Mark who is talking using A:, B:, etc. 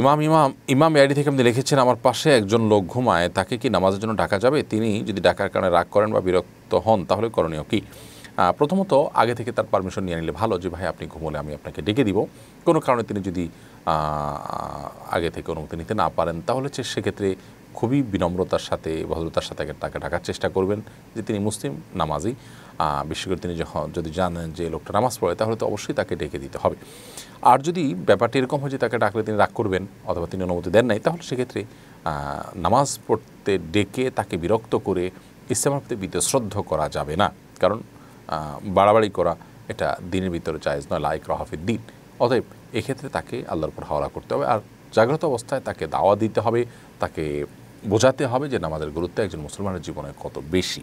A: ইমাম ইমাম ইমাম আইডি থেকে আপনি লিখেছেন আমার পাশে একজন লোক ঘুমায় তাকে কি নামাজের জন্য ডাকা যাবে তিনি যদি ডাকার কারণে রাগ করেন বা বিরক্ত হন তাহলে করণীয় কি প্রথমত আগে থেকে তার পারমিশন নিয়ে নিলে ভালো যে ভাই আপনি ঘুমলে আমি আপনাকে ডেকে দিব কোনো কারণে তিনি যদি আগে থেকে অনুমতি নিতে না পারেন তাহলে সেক্ষেত্রে খুবই বিনম্রতার সাথে ভদ্রতার সাথে তাকে ডাকার চেষ্টা করবেন যে তিনি মুসলিম নামাজি বিশেষ করে তিনি যখন যদি জানেন যে লোকটা নামাজ পড়ে তাহলে তো অবশ্যই তাকে ডেকে দিতে হবে আর যদি ব্যাপারটি এরকম হয় যে তাকে ডাকলে তিনি রাগ করবেন অথবা তিনি অনুমতি দেন নাই তাহলে সেক্ষেত্রে নামাজ পড়তে ডেকে তাকে বিরক্ত করে ইসলামের প্রতি বিতশ্রদ্ধ করা যাবে না কারণ বাড়াবাড়ি করা এটা দিনের ভিতরে চাইজ নয় লাইক রহাফের দিন অতএব এক্ষেত্রে তাকে আল্লাহর উপর হাওলা করতে হবে আর জাগ্রত অবস্থায় তাকে দাওয়া দিতে হবে তাকে বোঝাতে হবে যে নামাজের গুরুত্ব একজন মুসলমানের
B: জীবনে কত বেশি